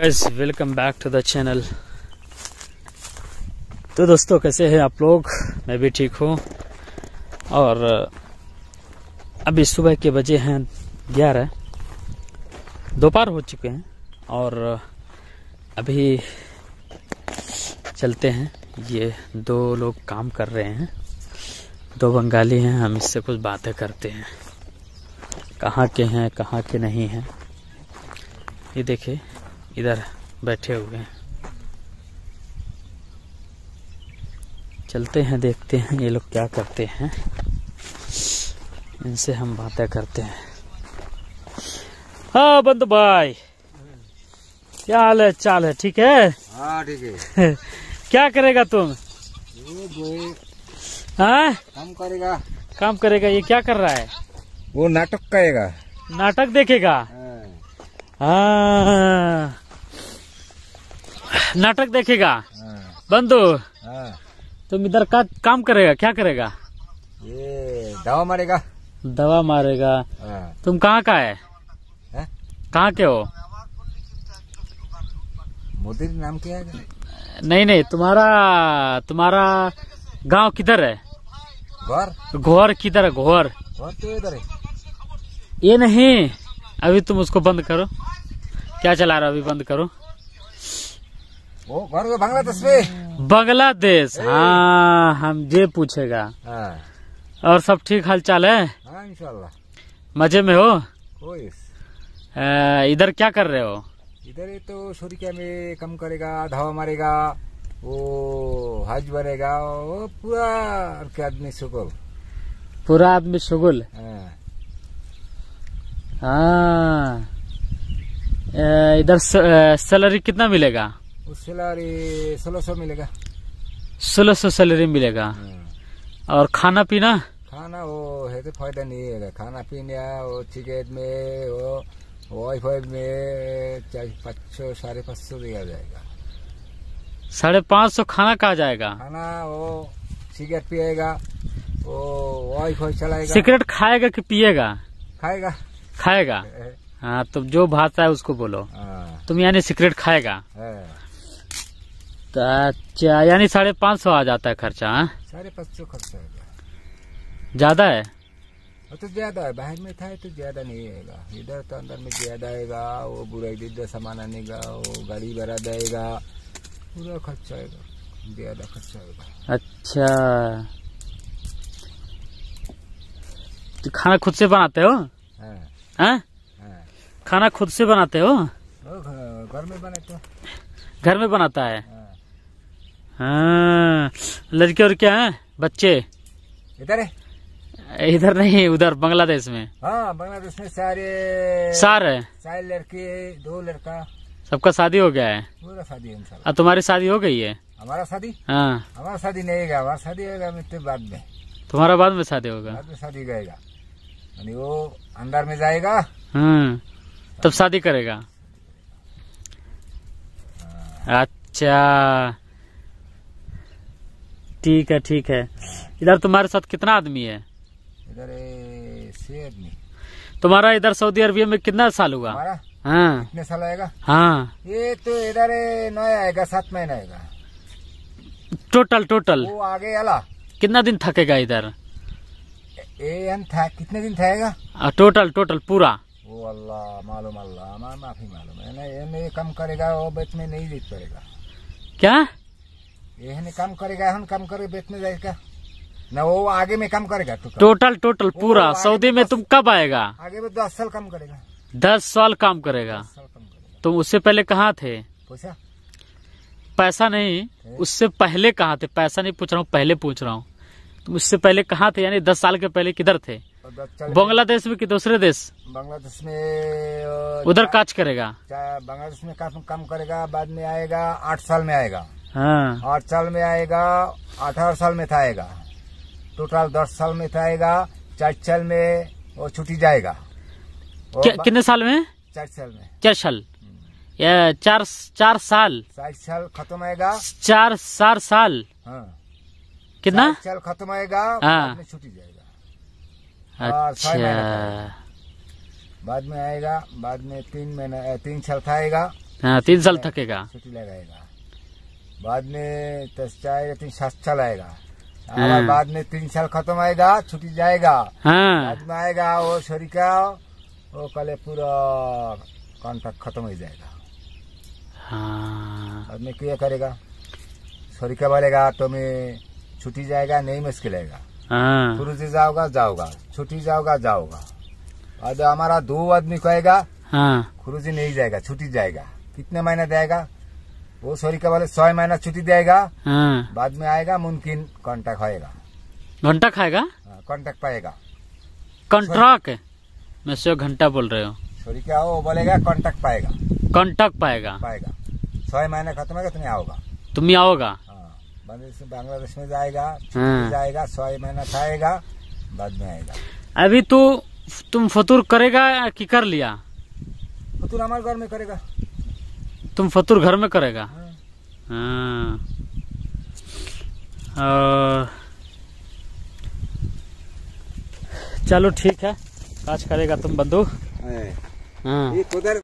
Guys welcome back to the channel तो दोस्तों कैसे हैं आप लोग मैं भी ठीक हूँ और अभी सुबह के बजे हैं ग्यारह दोपहर हो चुके हैं और अभी चलते हैं ये दो लोग काम कर रहे हैं दो बंगाली हैं हम इससे कुछ बातें करते हैं कहाँ के हैं कहाँ के नहीं हैं ये देखिए इधर बैठे हुए हैं चलते हैं देखते हैं ये लोग क्या करते हैं इनसे हम बातें करते हैं हाँ बंद भाई क्या हाल है चाल है ठीक है हाँ, ठीक है क्या करेगा तुम हाँ काम करेगा काम करेगा ये क्या कर रहा है वो नाटक करेगा नाटक देखेगा हाँ, हाँ। नाटक देखेगा हाँ। बंधु हाँ। तुम इधर का काम करेगा क्या करेगा ये दवा मारेगा दवा मारेगा हाँ। तुम कहाँ का है, कहाँ के हो मोदी नाम क्या है नहीं नहीं तुम्हारा तुम्हारा गांव किधर है घर घोर किधर है घोर तो इधर है ये नहीं अभी तुम उसको बंद करो क्या चला रहा अभी बंद करो बांग्लादेश हाँ हम ये पूछेगा हाँ। और सब ठीक हाल चाल है हाँ, मजे में हो इधर क्या कर रहे हो इधर तो सूर्य में कम करेगा धावा मारेगा वो हज भरेगा वो पूरा आदमी शुगल पूरा आदमी शुगल हाँ। इधर सैलरी कितना मिलेगा सैलरी सोलह सौ मिलेगा सोलह सौ सैलरी मिलेगा हाँ। और खाना पीना खाना वो है तो फायदा नहीं है खाना पीना वो टिकट में वो फाई में पाँच सौ साढ़े पाँच सौ दिया जाएगा साढ़े पाँच सौ खाना कहा जाएगा खाना वो सिगरेट पिएगा वो वाई फाई चलाएगा सिगरेट खाएगा कि पिएगा खाएगा खाएगा हाँ तो जो भाषा है उसको बोलो हाँ। तुम यानी सिगरेट खाएगा हाँ। तो अच्छा यानी साढ़े पाँच सौ आ जाता है खर्चा हाँ साढ़े पाँच सौ खर्चा ज्यादा है तो ज्यादा है बाहर में था तो ज्यादा नहीं आएगा इधर तो अंदर में ज्यादा आएगा वो बुरा इधर सामान आने का वो गाड़ी भरा जाएगा पूरा खर्चा आएगा ज्यादा खर्चा आएगा अच्छा तो खाना खुद से बनाते हो हाँ। हाँ? हाँ। खाना खुद से बनाते हो घर में बनाते घर में बनाता है आ, हाँ लड़के और क्या है बच्चे इधर है इधर नहीं उधर बांग्लादेश में हाँ बांग्लादेश में सारे सार है सारे लड़के दो लड़का सबका शादी हो गया है पूरा शादी है तुम्हारी शादी हो गई है हमारा शादी हाँ हमारा शादी नहीं गया हमारा शादी होगा मित्र बाद में तुम्हारा बाद में शादी होगा शादी गएगा वो अंदर में जाएगा हम्म तब शादी करेगा हाँ। अच्छा ठीक है ठीक है इधर तुम्हारे साथ कितना आदमी है इधर आदमी तुम्हारा इधर सऊदी अरबिया में कितना साल हुआ हाँ कितने साल आएगा हाँ ये तो इधर नौ आएगा सात महीना आएगा टोटल टोटल वो आगे वाला कितना दिन थकेगा इधर एन था कितने दिन थकेगा टोटल टोटल पूरा वो अल्लाह मालूम अल्लाह माफी मालूम है ना ये कम करेगा वो बच में नहीं जीत पाएगा क्या यही काम करेगा हम काम करे बेचने जाएगा ना वो आगे में काम करेगा तू टोटल टोटल पूरा सऊदी में तुम कब आएगा आगे में दस साल काम करेगा दस साल काम करेगा तुम उससे पहले कहाँ थे पैसा पैसा नहीं उससे पहले कहाँ थे पैसा नहीं पूछ रहा हूँ पहले पूछ रहा हूँ तुम उससे पहले कहाँ थे यानी दस साल के पहले किधर थे बांग्लादेश में कि दूसरे देश बांग्लादेश में उधर काज करेगा बांग्लादेश में काम करेगा बाद में आएगा आठ साल में आएगा हाँ। आठ साल में आएगा अठारह साल में था आएगा टोटल दस साल में था आएगा चार साल में वो छुट्टी जाएगा कितने साल में चार साल में चार साल चार चार साल चार साल खत्म आएगा चार चार साल हाँ। कितना साल खत्म आएगा हाँ छुट्टी जाएगा हाँ, अच्छा बाद में आएगा बाद में तीन महीना तीन साल था आएगा तीन साल थकेगा छुट्टी लगाएगा बाद में चाहे तीन सात साल आएगा हाँ। बाद में तीन साल खत्म आएगा छुट्टी जाएगा हाँ। बाद में आएगा वो का वो कल पूरा कॉन्ट्रैक्ट खत्म हो जाएगा हाँ। बाद में क्या करेगा का बोलेगा तो मैं छुट्टी जाएगा नहीं मुश्किल आएगा हाँ। शुरू से जाओगा जाओगा छुट्टी जाओगा जाओगा और हमारा दो आदमी कहेगा हाँ। नहीं जाएगा छुट्टी जाएगा कितने महीना जाएगा वो का वाले सौ महीना छुट्टी देगा हाँ। बाद में आएगा मुमकिन कॉन्ट्रैक्ट होएगा घंटा खाएगा कॉन्ट्रैक्ट हाँ, पाएगा कॉन्ट्रैक्ट मैं सौ घंटा बोल रहे हो सॉरी क्या वो बोलेगा कॉन्ट्रैक्ट पाएगा कॉन्ट्रैक्ट पाएगा पाएगा सौ महीना खत्म होगा तुम्हें आओगा तुम्हें आओगा हाँ, बांग्लादेश में जाएगा हाँ। जाएगा सौ महीना खाएगा बाद में आएगा अभी तो तुम फतूर करेगा कि कर लिया फतूर हमारे घर में करेगा तुम फतुर घर में करेगा हाँ और हाँ। चलो ठीक है काज करेगा तुम बंधु हाँ, हाँ।